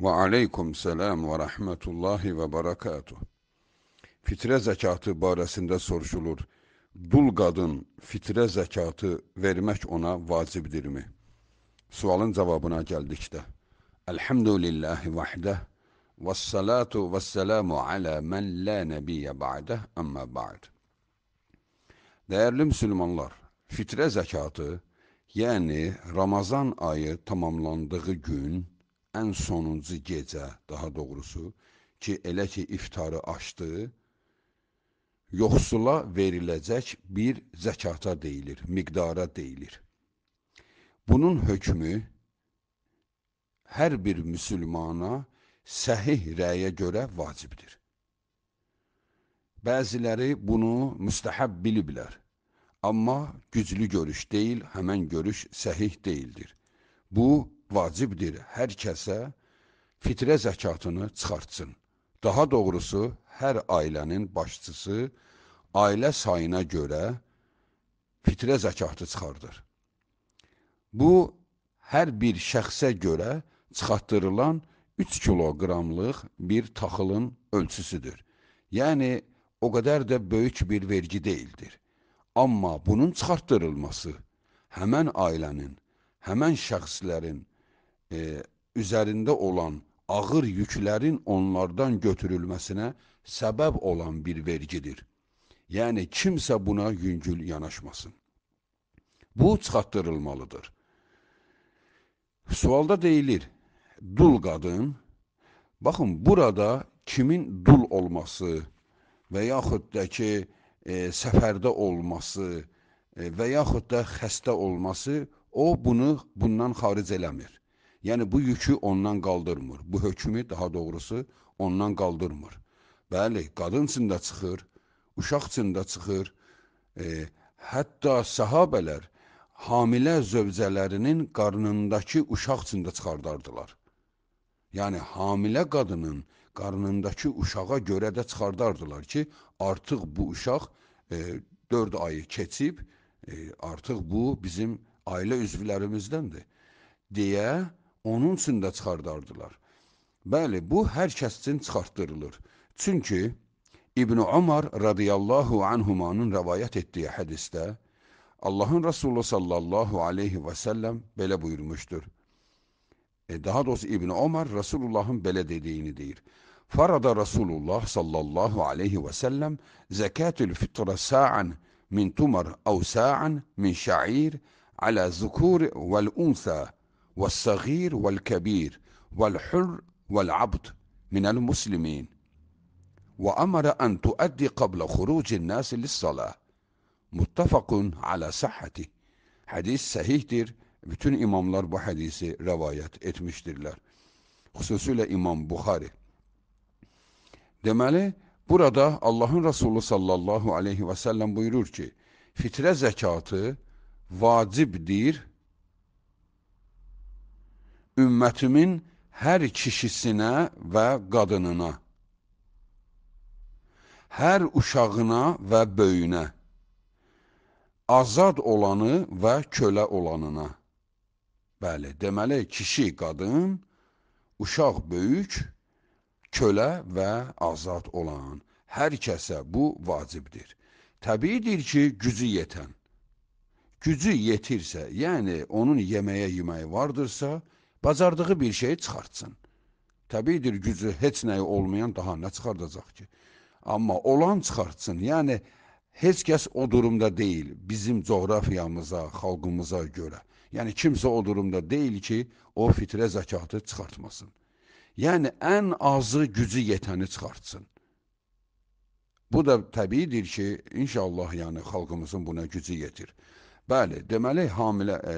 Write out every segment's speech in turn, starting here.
Ve aleyküm selam ve rahmetullahi ve berekatuh. Fitre zekatı barasında soruşulur. Dul kadın fitre zekatı vermek ona vacibdir mi? Sualın cevabına geldik de. Elhamdülillahi vahdə və salatu və selamu ala mən la nəbiyyə ba'də əmmə ba'd. Değerli Müslümanlar, fitre zekatı yani Ramazan ayı tamamlandığı gün ən sonuncu gecə, daha doğrusu ki, elə ki iftarı açdı, yoxsula veriləcək bir zəkata deyilir, miqdara deyilir. Bunun hökmü hər bir müsəlmana səhih rəyə görə vacibdir. Bəziləri bunu müstəhəb biliblər, amma güclü görüş deyil, həmən görüş səhih deyildir. Bu, vacibdir hər kəsə fitrə zəkatını çıxartsın. Daha doğrusu, hər ailənin başçısı ailə sayına görə fitrə zəkatı çıxardır. Bu, hər bir şəxsə görə çıxartdırılan 3 kiloqramlıq bir taxılın ölçüsüdür. Yəni, o qədər də böyük bir vergi deyildir. Amma bunun çıxartdırılması həmən ailənin, həmən şəxslərin e, üzərində olan ağır yüklərin onlardan götürülməsinə səbəb olan bir vergidir. Yəni kimsə buna yüngül yanaşmasın. Bu çıxartdırılmalıdır. Sualda deyilir, dul qadın, baxın burada kimin dul olması və yaxud da ki, e, səfərdə olması e, və yaxud da xəstə olması, o bunu bundan xaric eləmir. Yəni bu yükü ondan qaldırmır. Bu hökmü daha doğrusu ondan qaldırmır. Bəli, qadın üçün də çıxır, uşaq üçün də çıxır. E, hətta səhabələr hamilə zövcələrinin qarnındakı uşaq üçün də çıxardardılar. Yəni hamilə qadının qarnındakı uşağa görə də çıxardardılar ki, artıq bu uşaq e, 4 ayı keçib, e, artıq bu bizim ailə üzvlərimizdəndir deyə onun üçün də çıxardardılar. Bəli, bu hər kəsçin çıxartdırılır. Çünki İbn Ömər radıyallahu anhumanın rivayet etdiyi hədisdə Allahın Resulü sallallahu aleyhi ve sellem belə buyurmuşdur. E, daha doğrusu İbn Ömer Resulullah'ın belə dediyini deyir. Farada Resulullah sallallahu aleyhi ve sellem zekatül fitre sa'an min tumar ev sa'an min şa'ir ala zukur vel unsa والصغير والكبير والحر والعبد من المسلمين وأمر أن تؤدي قبل خروج الناس للصلاة muttafaqun ala sahhati. Hadis sahihdir. Bütün imamlar bu hadisi rivayet etmişdirlər. Xüsusilə İmam Buxari. Deməli, burada Allahın Resulü sallallahu aleyhi və səlləm buyurur ki, fitrə zəkatı vacibdir ümmətimin hər kişisinə və qadınına, hər uşağına və böyünə, azad olanı və kölə olanına. Bəli, deməli, kişi, qadın, uşaq böyük, kölə və azad olan. Hər kəsə bu vacibdir. Təbiidir ki, gücü yetən. Gücü yetirsə, yəni onun yeməyə yeməyi vardırsa, bacardığı bir şeyi çıxartsın. Təbiidir, gücü heç nəyi olmayan daha nə çıxardacaq ki? Amma olan çıxartsın. Yəni heç kəs o durumda deyil bizim coğrafiyamıza, xalqımıza görə. Yəni kimsə o durumda deyil ki, o fitrə zəkatı çıxartmasın. Yəni ən azı gücü yetəni çıxartsın. Bu da təbiidir ki, inşallah yəni xalqımızın buna gücü yetir. Bəli, deməli hamilə e,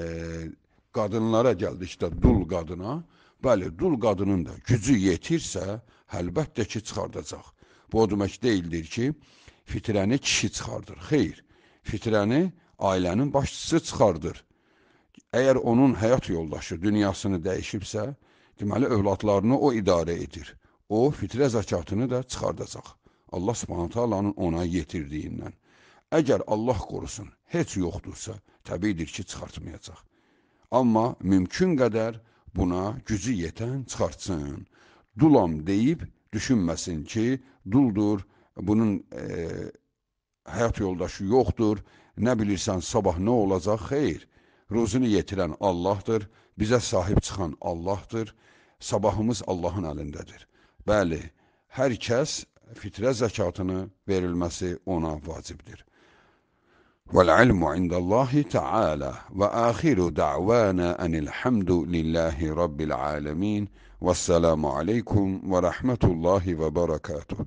qadınlara gəldikdə dul qadına, bəli, dul qadının da gücü yetirsə, əlbəttə ki, çıxardacaq. Bu o demək deyildir ki, fitrəni kişi çıxardır. Xeyr, fitrəni ailənin başçısı çıxardır. Əgər onun həyat yoldaşı dünyasını dəyişibsə, deməli övladlarını o idarə edir. O fitrə zəkatını da çıxardacaq. Allah Subhanahu taalanın ona yetirdiyindən. Əgər Allah qorusun, heç yoxdursa, təbiidir ki, çıxartmayacaq. Amma mümkün qədər buna gücü yetən çıxartsın. Dulam deyib düşünməsin ki, duldur, bunun e, həyat yoldaşı yoxdur, nə bilirsən sabah nə olacaq, xeyr. Ruzunu yetirən Allahdır, bizə sahib çıxan Allahdır, sabahımız Allahın əlindədir. Bəli, hər kəs fitrə zəkatını verilməsi ona vacibdir. والعلم عند الله تعالى وآخر دعوانا أن الحمد لله رب العالمين والسلام عليكم ورحمة الله وبركاته